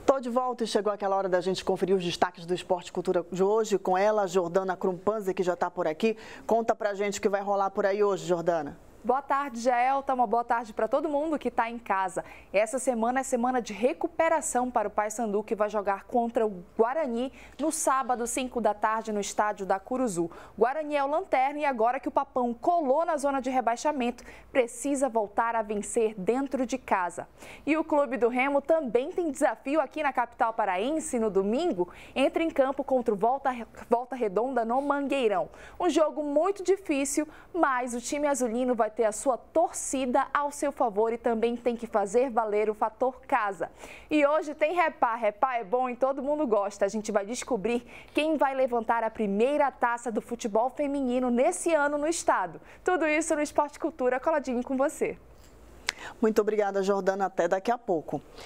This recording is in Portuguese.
Estou de volta e chegou aquela hora da gente conferir os destaques do Esporte e Cultura de hoje com ela, Jordana Krumpanzer, que já está por aqui. Conta pra gente o que vai rolar por aí hoje, Jordana. Boa tarde, Jaelta. Tá uma boa tarde para todo mundo que está em casa. Essa semana é semana de recuperação para o Paysandu, que vai jogar contra o Guarani no sábado, 5 da tarde, no estádio da Curuzu. Guarani é o lanterna e agora que o Papão colou na zona de rebaixamento, precisa voltar a vencer dentro de casa. E o Clube do Remo também tem desafio aqui na capital paraense no domingo. Entra em campo contra o Volta, Volta Redonda no Mangueirão. Um jogo muito difícil, mas o time azulino vai vai ter a sua torcida ao seu favor e também tem que fazer valer o fator casa. E hoje tem repá. Repá é bom e todo mundo gosta. A gente vai descobrir quem vai levantar a primeira taça do futebol feminino nesse ano no estado. Tudo isso no Esporte Cultura, coladinho com você. Muito obrigada, Jordana. Até daqui a pouco.